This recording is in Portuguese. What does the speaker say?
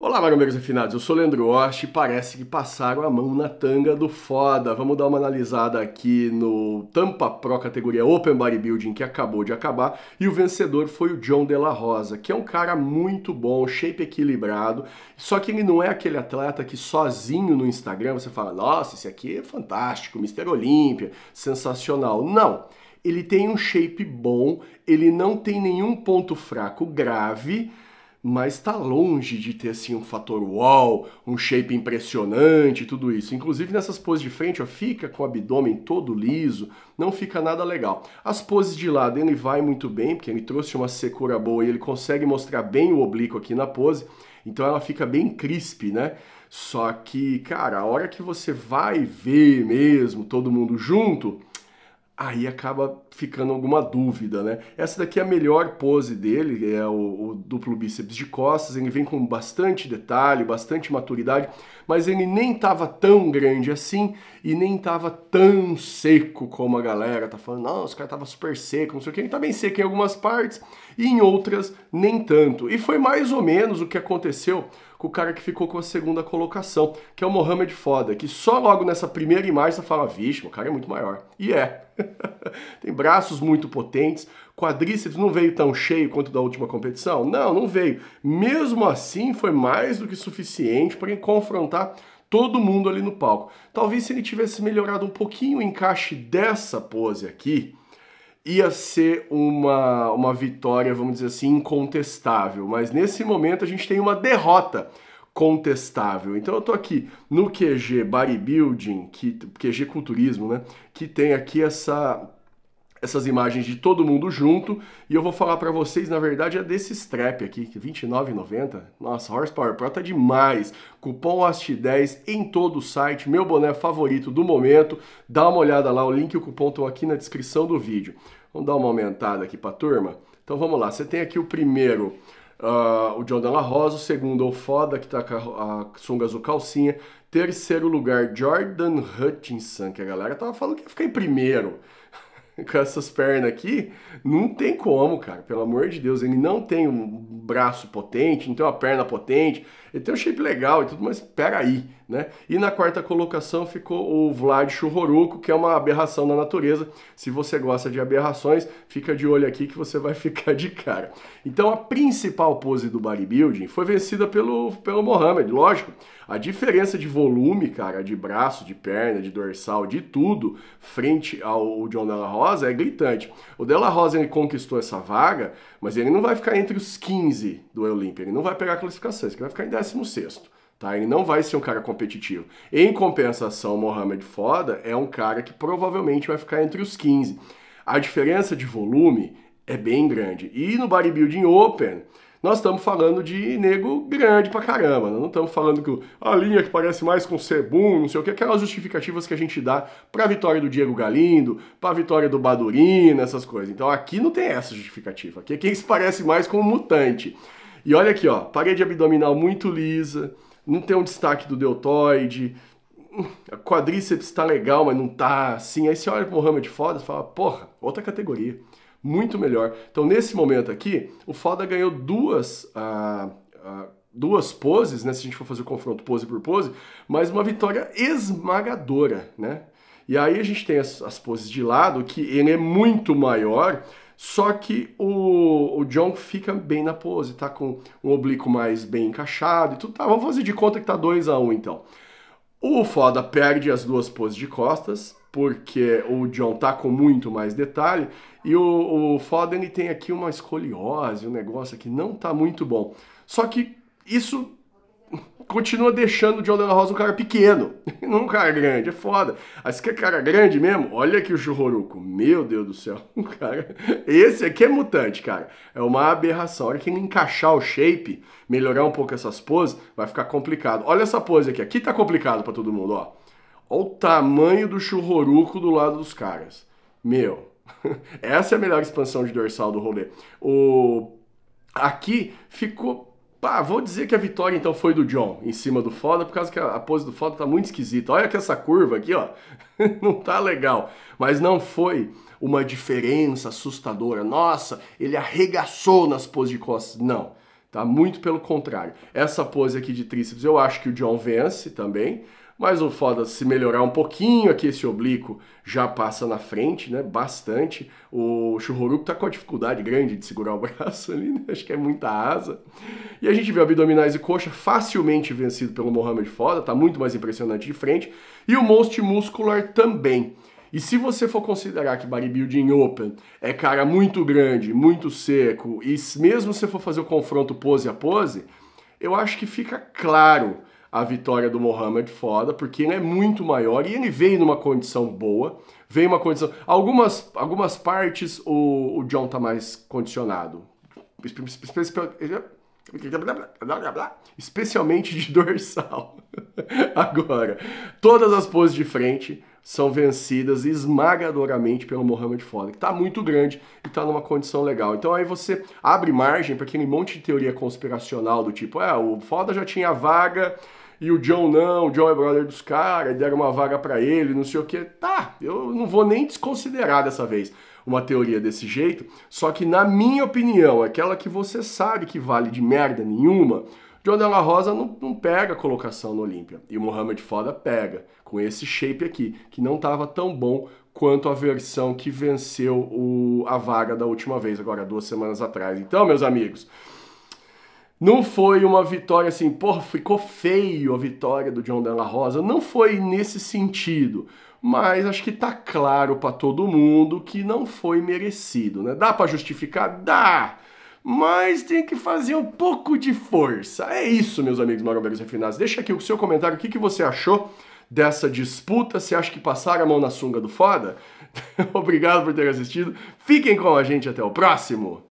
Olá, marombeiros refinados, eu sou Leandro Osh e parece que passaram a mão na tanga do foda. Vamos dar uma analisada aqui no Tampa Pro categoria Open Bodybuilding que acabou de acabar e o vencedor foi o John De La Rosa, que é um cara muito bom, shape equilibrado, só que ele não é aquele atleta que sozinho no Instagram você fala, nossa, esse aqui é fantástico, Mr. Olímpia, sensacional. Não! Ele tem um shape bom, ele não tem nenhum ponto fraco grave, mas está longe de ter assim um fator wall, um shape impressionante, tudo isso. Inclusive nessas poses de frente, ó, fica com o abdômen todo liso, não fica nada legal. As poses de lado ele vai muito bem, porque ele trouxe uma secura boa e ele consegue mostrar bem o oblíquo aqui na pose, então ela fica bem crisp, né? Só que, cara, a hora que você vai ver mesmo todo mundo junto, aí acaba ficando alguma dúvida, né? Essa daqui é a melhor pose dele, é o, o, duplo bíceps de costas, ele vem com bastante detalhe, bastante maturidade, mas ele nem tava tão grande assim e nem tava tão seco como a galera tá falando, não, esse cara tava super seco, não sei o que, ele tá bem seco em algumas partes e em outras nem tanto. E foi mais ou menos o que aconteceu com o cara que ficou com a segunda colocação, que é o Mohamed Foda, que só logo nessa primeira imagem você fala, vixe, o cara é muito maior. E é. Tem braços muito potentes, quadríceps não veio tão cheio quanto da última competição? Não, não veio. Mesmo assim, foi mais do que suficiente para confrontar todo mundo ali no palco. Talvez se ele tivesse melhorado um pouquinho o encaixe dessa pose aqui, ia ser uma, uma vitória, vamos dizer assim, incontestável. Mas nesse momento a gente tem uma derrota contestável. Então eu tô aqui no QG Bodybuilding, que, QG Culturismo, né? Que tem aqui essa essas imagens de todo mundo junto e eu vou falar para vocês, na verdade, é desse strap aqui, que 29,90. Nossa, Horsepower Pro tá demais. Cupom AST10 em todo o site, meu boné favorito do momento. Dá uma olhada lá, o link e o cupom estão aqui na descrição do vídeo. Vamos dar uma aumentada aqui para a turma. Então vamos lá, você tem aqui o primeiro, uh, o John Della Rosa, o segundo, o Foda, que está com a, a sunga azul calcinha. Terceiro lugar, Jordan Hutchinson, que a galera tava falando que ia ficar em primeiro. com essas pernas aqui, não tem como, cara. Pelo amor de Deus, ele não tem um braço potente, não tem uma perna potente, ele tem um shape legal e tudo, mas peraí. aí né? E na quarta colocação ficou o Vlad Churroruco, que é uma aberração da natureza. Se você gosta de aberrações, fica de olho aqui que você vai ficar de cara. Então a principal pose do bodybuilding foi vencida pelo, pelo Mohamed, lógico. A diferença de volume, cara, de braço, de perna, de dorsal, de tudo, frente ao John Della Rosa é gritante. O Della Rosa ele conquistou essa vaga, mas ele não vai ficar entre os 15 do Olympia, ele não vai pegar classificações, ele vai ficar em 16 Tá? Ele não vai ser um cara competitivo. Em compensação, Mohamed Foda é um cara que provavelmente vai ficar entre os 15. A diferença de volume é bem grande. E no Bodybuilding Open, nós estamos falando de nego grande pra caramba. Né? Não estamos falando que a linha que parece mais com Sebum, não sei o que, aquelas justificativas que a gente dá pra vitória do Diego Galindo, pra vitória do Badurino, essas coisas. Então aqui não tem essa justificativa. Aqui é quem se parece mais com um mutante. E olha aqui, ó, parede abdominal muito lisa, não tem um destaque do deltoide, a quadríceps tá legal, mas não tá assim. Aí você olha pro Mohamed Foda e fala, porra, outra categoria, muito melhor. Então nesse momento aqui, o Foda ganhou duas, ah, ah, duas poses, né, se a gente for fazer o confronto pose por pose, mas uma vitória esmagadora, né? E aí a gente tem as, as poses de lado, que ele é muito maior, só que o, o John fica bem na pose, tá com o oblíquo mais bem encaixado e tudo. Tá, vamos fazer de conta que tá 2 a 1 um, então. O Foda perde as duas poses de costas, porque o John tá com muito mais detalhe, e o, o ele tem aqui uma escoliose, um negócio que não tá muito bom. Só que isso continua deixando o John De La Rosa um cara pequeno, não um cara grande, é foda. Aí você quer cara grande mesmo? Olha aqui o churoruco, meu Deus do céu, um cara... Esse aqui é mutante, cara, é uma aberração. A hora que ele encaixar o shape, melhorar um pouco essas poses, vai ficar complicado. Olha essa pose aqui, aqui tá complicado para todo mundo, ó. Olha o tamanho do churoruco do lado dos caras. Meu, essa é a melhor expansão de dorsal do rolê. O... Aqui ficou Pá, vou dizer que a vitória então foi do John em cima do Foda, por causa que a pose do Foda tá muito esquisita. Olha que essa curva aqui, ó, não tá legal. Mas não foi uma diferença assustadora. Nossa, ele arregaçou nas poses de costas. Não, tá muito pelo contrário. Essa pose aqui de tríceps eu acho que o John vence também. Mas o foda se melhorar um pouquinho aqui esse oblíquo já passa na frente, né? Bastante. O Churroruco tá com a dificuldade grande de segurar o braço ali, né? Acho que é muita asa. E a gente vê abdominais e coxa facilmente vencido pelo Mohamed Foda, tá muito mais impressionante de frente. E o Most Muscular também. E se você for considerar que bodybuilding open é cara muito grande, muito seco, e mesmo se for fazer o confronto pose a pose, eu acho que fica claro a vitória do Mohamed foda, porque ele é muito maior e ele veio numa condição boa. vem uma condição. Algumas, algumas partes o, o John tá mais condicionado especialmente de dorsal. Agora, todas as poses de frente são vencidas esmagadoramente pelo Mohamed Foda, que está muito grande e está numa condição legal. Então aí você abre margem para aquele monte de teoria conspiracional do tipo, é, o Foda já tinha vaga e o John não, o John é brother dos caras, deram uma vaga para ele, não sei o que. Tá, eu não vou nem desconsiderar dessa vez uma teoria desse jeito, só que na minha opinião, aquela que você sabe que vale de merda nenhuma, John Della Rosa não, não pega a colocação no Olímpia. E o Mohamed Foda pega, com esse shape aqui, que não estava tão bom quanto a versão que venceu o, a vaga da última vez, agora duas semanas atrás. Então, meus amigos, não foi uma vitória assim, porra, ficou feio a vitória do John Della Rosa. Não foi nesse sentido mas acho que tá claro para todo mundo que não foi merecido, né? Dá para justificar? Dá! Mas tem que fazer um pouco de força. É isso, meus amigos marombeiros refinados. Deixa aqui o seu comentário, o que, que você achou dessa disputa. Você acha que passaram a mão na sunga do foda? Obrigado por ter assistido. Fiquem com a gente até o próximo.